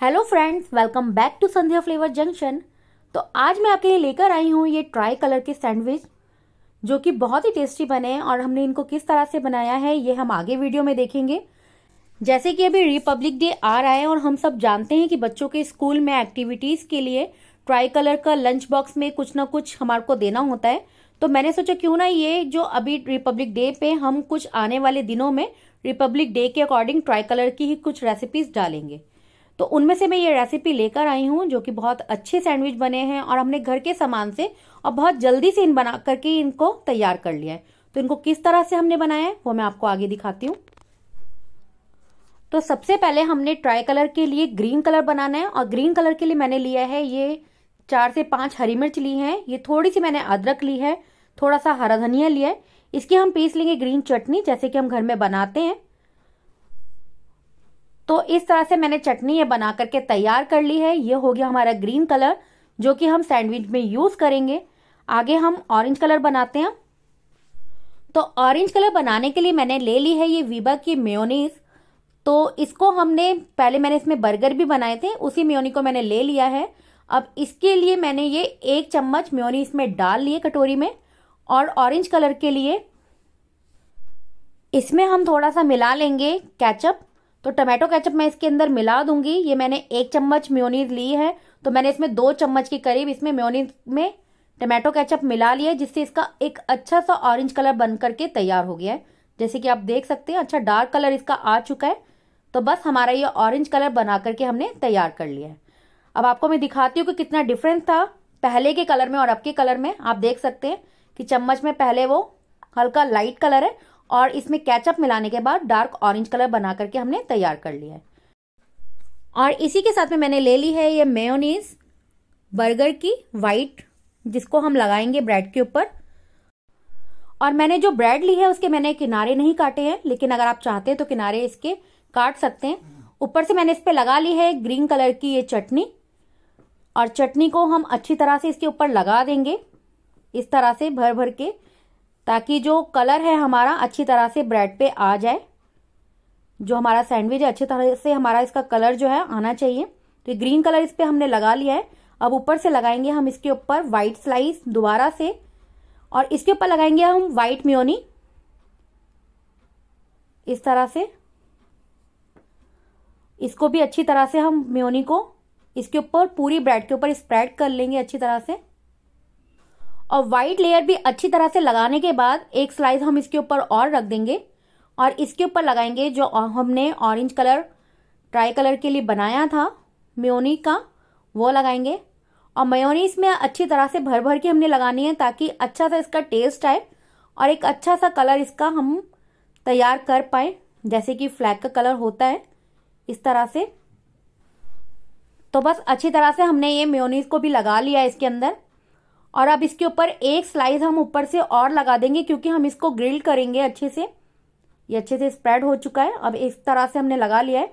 hello friends welcome back to Sandhya Flavour Junction तो आज मैं आपके लिए लेकर आई हूँ ये ट्राई कलर के सैंडविच जो कि बहुत ही टेस्टी बने हैं और हमने इनको किस तरह से बनाया है ये हम आगे वीडियो में देखेंगे जैसे कि अभी रिपब्लिक डे आ रहा है और हम सब जानते हैं कि बच्चों के स्कूल में एक्टिविटीज़ के लिए ट्राई कलर का लंच बॉक्स में कुछ ना कुछ हमारे को देना होता है तो मैंने सोचा क्यों ना ये जो अभी रिपब्लिक डे पे हम कुछ आने वाले दिनों में रिपब्लिक डे के अकॉर्डिंग ट्राई कलर की ही कुछ रेसिपीज डालेंगे तो उनमें से मैं ये रेसिपी लेकर आई हूँ जो कि बहुत अच्छे सैंडविच बने हैं और हमने घर के सामान से और बहुत जल्दी से इन बना करके इनको तैयार कर लिया है तो इनको किस तरह से हमने बनाया है वो मैं आपको आगे दिखाती हूँ तो सबसे पहले हमने ट्राई कलर के लिए ग्रीन कलर बनाना है और ग्रीन कलर के लिए मैंने लिया है ये चार से पांच हरी मिर्च ली है ये थोड़ी सी मैंने अदरक ली है थोड़ा सा हरा धनिया लिया है इसकी हम पीस लेंगे ग्रीन चटनी जैसे कि हम घर में बनाते हैं तो इस तरह से मैंने चटनी ये बना करके तैयार कर ली है ये हो गया हमारा ग्रीन कलर जो कि हम सैंडविच में यूज़ करेंगे आगे हम ऑरेंज कलर बनाते हैं तो ऑरेंज कलर बनाने के लिए मैंने ले ली है ये वीबा की मेयोनीज तो इसको हमने पहले मैंने इसमें बर्गर भी बनाए थे उसी मेयोनी को मैंने ले लिया है अब इसके लिए मैंने ये एक चम्मच मेयोनी इसमें डाल लिए कटोरी में और ऑरेंज कलर के लिए इसमें हम थोड़ा सा मिला लेंगे कैचअप तो टमाटो केचप मैं इसके अंदर मिला दूंगी ये मैंने एक चम्मच म्योनीज ली है तो मैंने इसमें दो चम्मच के करीब इसमें म्योनीज में टमाटो केचप मिला लिया है जिससे इसका एक अच्छा सा ऑरेंज कलर बन करके तैयार हो गया है जैसे कि आप देख सकते हैं अच्छा डार्क कलर इसका आ चुका है तो बस हमारा ये ऑरेंज कलर बना करके हमने तैयार कर लिया है अब आपको मैं दिखाती हूँ कि कितना डिफरेंस था पहले के कलर में और अब के कलर में आप देख सकते हैं कि चम्मच में पहले वो हल्का लाइट कलर है और इसमें कैचअप मिलाने के बाद डार्क ऑरेंज कलर बना करके हमने तैयार कर लिया है और इसी के साथ में मैंने ले ली है ये मेयोनीज बर्गर की वाइट जिसको हम लगाएंगे ब्रेड के ऊपर और मैंने जो ब्रेड ली है उसके मैंने किनारे नहीं काटे हैं लेकिन अगर आप चाहते हैं तो किनारे इसके काट सकते हैं ऊपर से मैंने इस पर लगा ली है ग्रीन कलर की ये चटनी और चटनी को हम अच्छी तरह से इसके ऊपर लगा देंगे इस तरह से भर भर के ताकि जो कलर है हमारा अच्छी तरह से ब्रेड पे आ जाए जो हमारा सैंडविच है अच्छी तरह से हमारा इसका कलर जो है आना चाहिए तो ग्रीन कलर इस पर हमने लगा लिया है अब ऊपर से लगाएंगे हम इसके ऊपर वाइट स्लाइस दोबारा से और इसके ऊपर लगाएंगे हम वाइट म्योनी इस तरह से इसको भी अच्छी तरह से हम म्योनी को इसके ऊपर पूरी ब्रेड के ऊपर स्प्रेड कर लेंगे अच्छी तरह से और वाइट लेयर भी अच्छी तरह से लगाने के बाद एक स्लाइस हम इसके ऊपर और रख देंगे और इसके ऊपर लगाएंगे जो हमने ऑरेंज कलर ट्राई कलर के लिए बनाया था म्योनी का वो लगाएंगे और मयोनीस में अच्छी तरह से भर भर के हमने लगानी है ताकि अच्छा सा इसका टेस्ट आए और एक अच्छा सा कलर इसका हम तैयार कर पाए जैसे कि फ्लैग का कलर होता है इस तरह से तो बस अच्छी तरह से हमने ये म्योनीस को भी लगा लिया इसके अंदर और अब इसके ऊपर एक स्लाइस हम ऊपर से और लगा देंगे क्योंकि हम इसको ग्रिल करेंगे अच्छे से ये अच्छे से स्प्रेड हो चुका है अब इस तरह से हमने लगा लिया है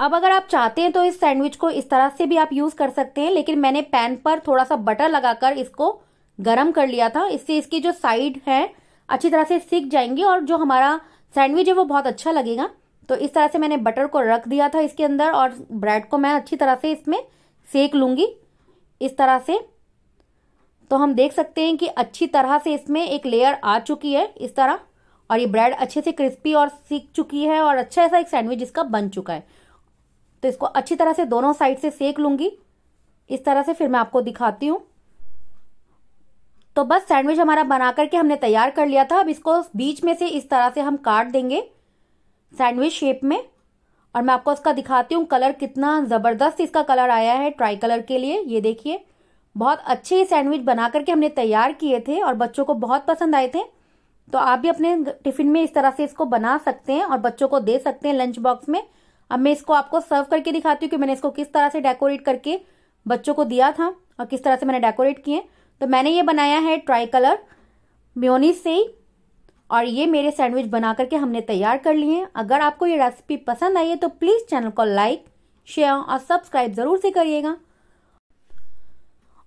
अब अगर आप चाहते हैं तो इस सैंडविच को इस तरह से भी आप यूज कर सकते हैं लेकिन मैंने पैन पर थोड़ा सा बटर लगाकर इसको गर्म कर लिया था इससे इसकी जो साइड है अच्छी तरह से सीख जाएंगी और जो हमारा सैंडविच है वो बहुत अच्छा लगेगा तो इस तरह से मैंने बटर को रख दिया था इसके अंदर और ब्रेड को मैं अच्छी तरह से इसमें सेक लूंगी इस तरह से तो हम देख सकते हैं कि अच्छी तरह से इसमें एक लेयर आ चुकी है इस तरह और ये ब्रेड अच्छे से क्रिस्पी और सीख चुकी है और अच्छा ऐसा एक सैंडविच इसका बन चुका है तो इसको अच्छी तरह से दोनों साइड से सेक लूंगी इस तरह से फिर मैं आपको दिखाती हूँ तो बस सैंडविच हमारा बना करके हमने तैयार कर लिया था अब इसको बीच में से इस तरह से हम काट देंगे सैंडविच शेप में और मैं आपको इसका दिखाती हूँ कलर कितना ज़बरदस्त इसका कलर आया है ट्राई कलर के लिए ये देखिए बहुत अच्छे सैंडविच बना करके हमने तैयार किए थे और बच्चों को बहुत पसंद आए थे तो आप भी अपने टिफिन में इस तरह से इसको बना सकते हैं और बच्चों को दे सकते हैं लंच बॉक्स में अब मैं इसको आपको सर्व करके दिखाती हूँ कि मैंने इसको किस तरह से डेकोरेट करके बच्चों को दिया था और किस तरह से मैंने डेकोरेट किए तो मैंने ये बनाया है ट्राई कलर म्योनी से ही और ये मेरे सैंडविच बना करके हमने तैयार कर लिए हैं अगर आपको ये रेसिपी पसंद आई है तो प्लीज़ चैनल को लाइक शेयर और सब्सक्राइब ज़रूर से करिएगा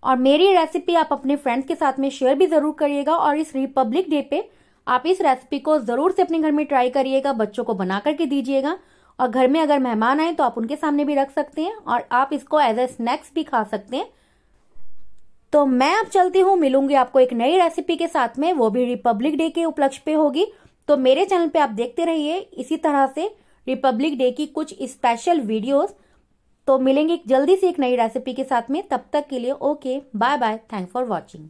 और मेरी रेसिपी आप अपने फ्रेंड्स के साथ में शेयर भी ज़रूर करिएगा और इस रिपब्लिक डे पे आप इस रेसिपी को ज़रूर से अपने घर में ट्राई करिएगा बच्चों को बना करके दीजिएगा और घर में अगर मेहमान आए तो आप उनके सामने भी रख सकते हैं और आप इसको एज ए स्नैक्स भी खा सकते हैं तो मैं अब चलती हूँ मिलूंगी आपको एक नई रेसिपी के साथ में वो भी रिपब्लिक डे के उपलक्ष्य पे होगी तो मेरे चैनल पे आप देखते रहिए इसी तरह से रिपब्लिक डे की कुछ स्पेशल वीडियोस तो मिलेंगे जल्दी से एक नई रेसिपी के साथ में तब तक के लिए okay bye bye thank for watching